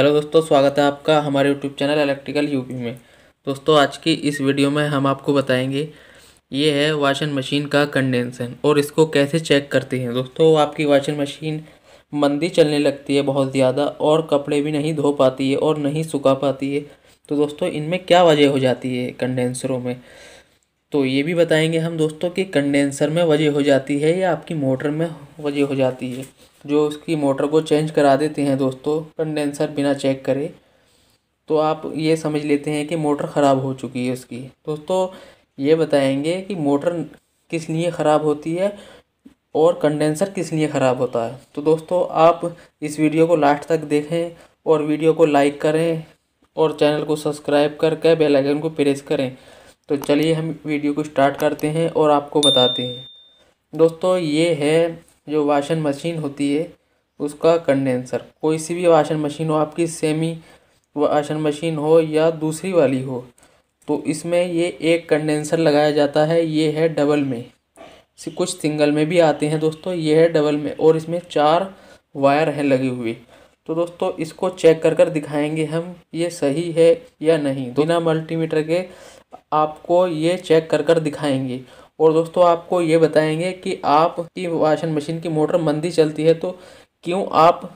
hello दोस्तों स्वागत है आपका हमारे यूट्यूब चैनल इलेक्ट्रिकल यूपी में दोस्तों आज की इस वीडियो में हम आपको बताएंगे ये है वाशिंग मशीन का कंडेंसन और इसको कैसे चेक करते हैं दोस्तों आपकी वाशिंग मशीन मंदी चलने लगती है बहुत ज़्यादा और कपड़े भी नहीं धो पाती है और नहीं सुखा पाती है तो दोस्तों इनमें क्या वजह हो जाती है कंडेंसरों में तो ये भी बताएंगे हम दोस्तों कि कंडेंसर में वजह हो जाती है या आपकी मोटर में वजह हो जाती है जो उसकी मोटर को चेंज करा देते हैं दोस्तों कंडेंसर बिना चेक करे तो आप ये समझ लेते हैं कि मोटर ख़राब हो चुकी है उसकी दोस्तों ये बताएंगे कि मोटर किस लिए ख़राब होती है और कंडेंसर किस लिए ख़राब होता है तो दोस्तों आप इस वीडियो को लास्ट तक देखें और वीडियो को लाइक करें और चैनल को सब्सक्राइब करके बेल आइकन को प्रेस करें तो चलिए हम वीडियो को स्टार्ट करते हैं और आपको बताते हैं दोस्तों ये है जो वाशन मशीन होती है उसका कंडेंसर कोई सी भी वाशन मशीन हो आपकी सेमी वाशन मशीन हो या दूसरी वाली हो तो इसमें ये एक कंडेंसर लगाया जाता है ये है डबल में कुछ सिंगल में भी आते हैं दोस्तों ये है डबल में और इसमें चार वायर हैं लगे हुए तो दोस्तों इसको चेक कर कर दिखाएंगे हम ये सही है या नहीं बिना मल्टीमीटर के आपको ये चेक कर कर दिखाएंगे और दोस्तों आपको ये बताएंगे कि आपकी वाशिंग मशीन की मोटर मंदी चलती है तो क्यों आप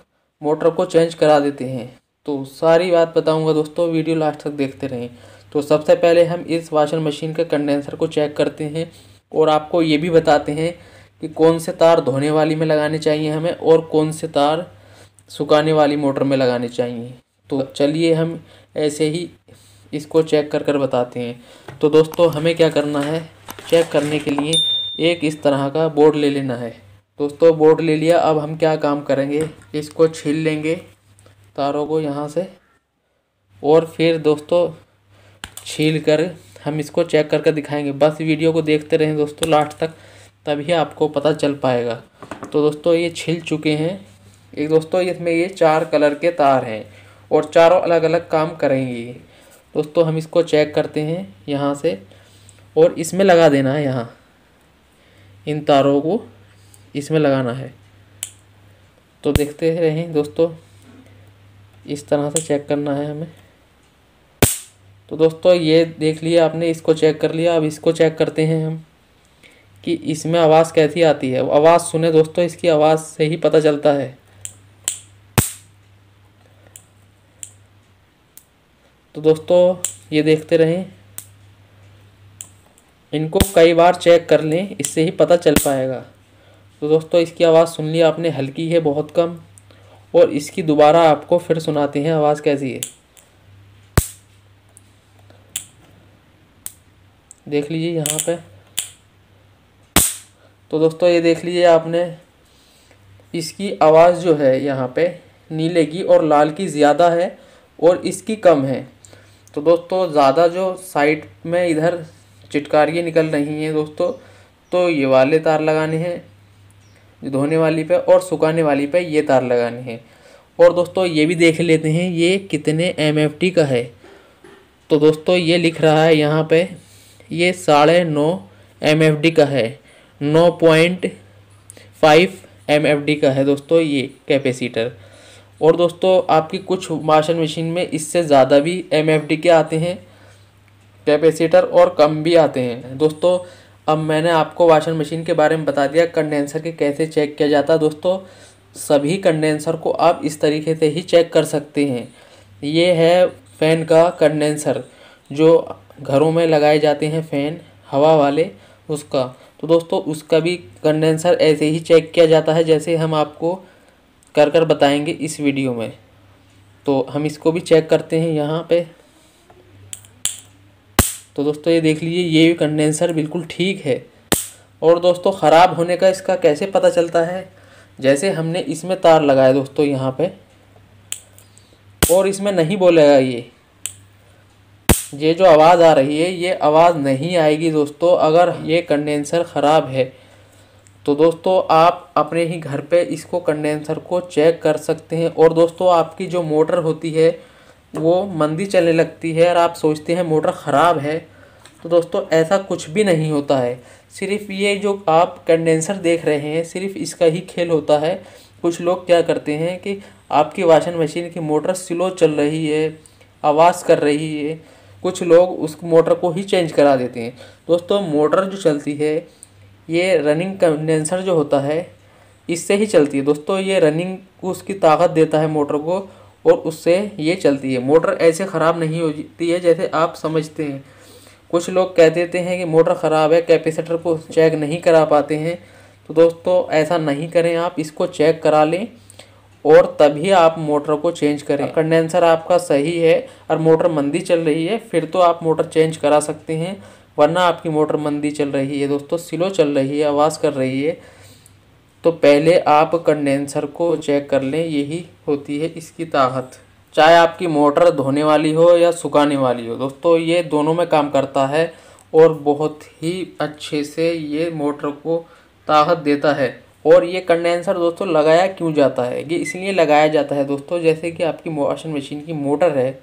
मोटर को चेंज करा देते हैं तो सारी बात बताऊंगा दोस्तों वीडियो लास्ट तक देखते रहें तो सबसे पहले हम इस वाशिंग मशीन के कंडेंसर को चेक करते हैं और आपको ये भी बताते हैं कि कौन से तार धोने वाली में लगाने चाहिए हमें और कौन से तार सुखाने वाली मोटर में लगाने चाहिए तो चलिए हम ऐसे ही इसको चेक कर कर बताते हैं तो दोस्तों हमें क्या करना है चेक करने के लिए एक इस तरह का बोर्ड ले लेना है दोस्तों बोर्ड ले लिया अब हम क्या काम करेंगे इसको छील लेंगे तारों को यहाँ से और फिर दोस्तों छील कर हम इसको चेक कर कर दिखाएंगे बस वीडियो को देखते रहें दोस्तों लास्ट तक तभी आपको पता चल पाएगा तो दोस्तों ये छिल चुके हैं एक दोस्तों इसमें ये चार कलर के तार हैं और चारों अलग अलग काम करेंगी दोस्तों हम इसको चेक करते हैं यहाँ से और इसमें लगा देना है यहाँ इन तारों को इसमें लगाना है तो देखते रहें दोस्तों इस तरह से चेक करना है हमें तो दोस्तों ये देख लिया आपने इसको चेक कर लिया अब इसको चेक करते हैं हम कि इसमें आवाज़ कैसी आती है आवाज़ सुने दोस्तों इसकी आवाज़ से ही पता चलता है तो दोस्तों ये देखते रहें इनको कई बार चेक कर लें इससे ही पता चल पाएगा तो दोस्तों इसकी आवाज़ सुन ली आपने हल्की है बहुत कम और इसकी दोबारा आपको फिर सुनाते हैं आवाज़ कैसी है देख लीजिए यहाँ पे तो दोस्तों ये देख लीजिए आपने इसकी आवाज़ जो है यहाँ पे नीले की और लाल की ज़्यादा है और इसकी कम है तो दोस्तों ज़्यादा जो साइड में इधर चिटकारियाँ निकल रही हैं दोस्तों तो ये वाले तार लगाने हैं धोने वाली पे और सुखाने वाली पे ये तार लगाने हैं और दोस्तों ये भी देख लेते हैं ये कितने एम का है तो दोस्तों ये लिख रहा है यहाँ पे ये साढ़े नौ एम का है नौ पॉइंट फाइव एम का है दोस्तों ये कैपेसिटर और दोस्तों आपकी कुछ वाशिंग मशीन में इससे ज़्यादा भी एम के आते हैं कैपेसिटर और कम भी आते हैं दोस्तों अब मैंने आपको वाशिंग मशीन के बारे में बता दिया कंडेंसर के कैसे चेक किया जाता है दोस्तों सभी कंडेंसर को आप इस तरीके से ही चेक कर सकते हैं ये है फ़ैन का कंडेंसर जो घरों में लगाए जाते हैं फ़ैन हवा वाले उसका तो दोस्तों उसका भी कंडेंसर ऐसे ही चेक किया जाता है जैसे हम आपको कर कर बताएंगे इस वीडियो में तो हम इसको भी चेक करते हैं यहाँ पे तो दोस्तों ये देख लीजिए ये भी कंडेंसर बिल्कुल ठीक है और दोस्तों ख़राब होने का इसका कैसे पता चलता है जैसे हमने इसमें तार लगाया दोस्तों यहाँ पे और इसमें नहीं बोलेगा ये ये जो आवाज़ आ रही है ये आवाज़ नहीं आएगी दोस्तों अगर ये कंडेंसर ख़राब है तो दोस्तों आप अपने ही घर पे इसको कंडेंसर को चेक कर सकते हैं और दोस्तों आपकी जो मोटर होती है वो मंदी चलने लगती है और आप सोचते हैं मोटर ख़राब है तो दोस्तों ऐसा कुछ भी नहीं होता है सिर्फ ये जो आप कंडेंसर देख रहे हैं सिर्फ इसका ही खेल होता है कुछ लोग क्या करते हैं कि आपकी वाशिंग मशीन की मोटर स्लो चल रही है आवाज़ कर रही है कुछ लोग उस मोटर को ही चेंज करा देते हैं दोस्तों मोटर जो चलती है ये रनिंग कंडेंसर जो होता है इससे ही चलती है दोस्तों ये रनिंग उसकी ताकत देता है मोटर को और उससे ये चलती है मोटर ऐसे ख़राब नहीं होती है जैसे आप समझते हैं कुछ लोग कह देते हैं कि मोटर ख़राब है कैपेसिटर को चेक नहीं करा पाते हैं तो दोस्तों ऐसा नहीं करें आप इसको चेक करा लें और तभी आप मोटर को चेंज करें कंडेंसर आपका सही है और मोटर मंदी चल रही है फिर तो आप मोटर चेंज करा सकते हैं वरना आपकी मोटर मंदी चल रही है दोस्तों स्लो चल रही है आवाज़ कर रही है तो पहले आप कंडेंसर को चेक कर लें यही होती है इसकी ताकत चाहे आपकी मोटर धोने वाली हो या सुखाने वाली हो दोस्तों ये दोनों में काम करता है और बहुत ही अच्छे से ये मोटर को ताकत देता है और ये कंडेंसर दोस्तों लगाया क्यों जाता है ये इसलिए लगाया जाता है दोस्तों जैसे कि आपकी वॉशिंग मशीन की मोटर है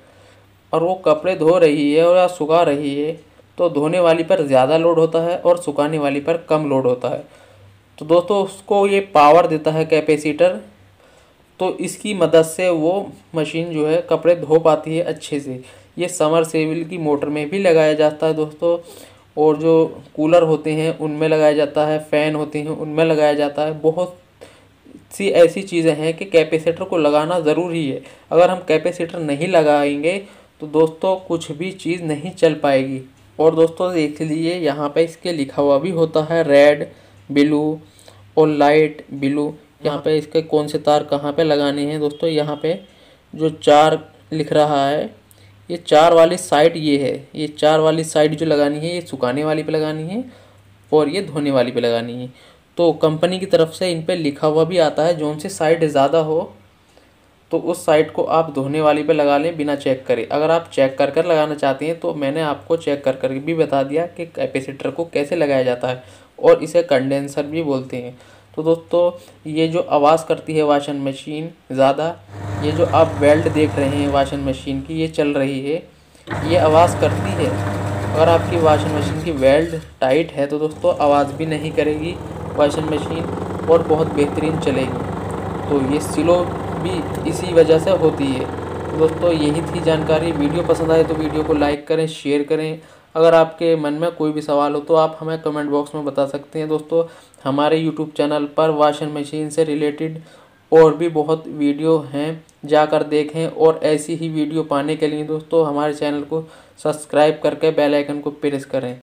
और वो कपड़े धो रही है और सुखा रही है तो धोने वाली पर ज़्यादा लोड होता है और सुखाने वाली पर कम लोड होता है तो दोस्तों उसको ये पावर देता है कैपेसिटर तो इसकी मदद से वो मशीन जो है कपड़े धो पाती है अच्छे से ये समर सेविल की मोटर में भी लगाया जाता है दोस्तों और जो कूलर होते हैं उनमें लगाया जाता है फ़ैन होते हैं उनमें लगाया जाता है बहुत सी ऐसी चीज़ें हैं कि कैपेसिटर को लगाना ज़रूरी है अगर हम कैपेसिटर नहीं लगाएंगे तो दोस्तों कुछ भी चीज़ नहीं चल पाएगी और दोस्तों देख लीजिए यहाँ पे इसके लिखा हुआ भी होता है रेड ब्लू और लाइट ब्लू यहाँ पे इसके कौन से तार कहाँ पे लगाने हैं दोस्तों यहाँ पे जो चार लिख रहा है ये चार वाली साइड ये है ये चार वाली साइड जो लगानी है ये सुखाने वाली पे लगानी है और ये धोने वाली पे लगानी है तो कंपनी की तरफ से इन पर लिखा हुआ भी आता है जौन सी साइड ज़्यादा हो तो उस साइड को आप धोने वाली पे लगा लें बिना चेक करे अगर आप चेक कर कर लगाना चाहते हैं तो मैंने आपको चेक कर कर भी बता दिया कि कैपेसिटर को कैसे लगाया जाता है और इसे कंडेंसर भी बोलते हैं तो दोस्तों ये जो आवाज़ करती है वाशिंग मशीन ज़्यादा ये जो आप बेल्ट देख रहे हैं वाशिंग मशीन की ये चल रही है ये आवाज़ करती है अगर आपकी वाशिंग मशीन की बेल्ट टाइट है तो दोस्तों आवाज़ भी नहीं करेगी वाशिंग मशीन और बहुत बेहतरीन चलेगी तो ये सिलो भी इसी वजह से होती है तो दोस्तों यही थी जानकारी वीडियो पसंद आए तो वीडियो को लाइक करें शेयर करें अगर आपके मन में कोई भी सवाल हो तो आप हमें कमेंट बॉक्स में बता सकते हैं दोस्तों हमारे यूट्यूब चैनल पर वाशिंग मशीन से रिलेटेड और भी बहुत वीडियो हैं जाकर देखें और ऐसी ही वीडियो पाने के लिए दोस्तों हमारे चैनल को सब्सक्राइब करके बेल आइकन को प्रेस करें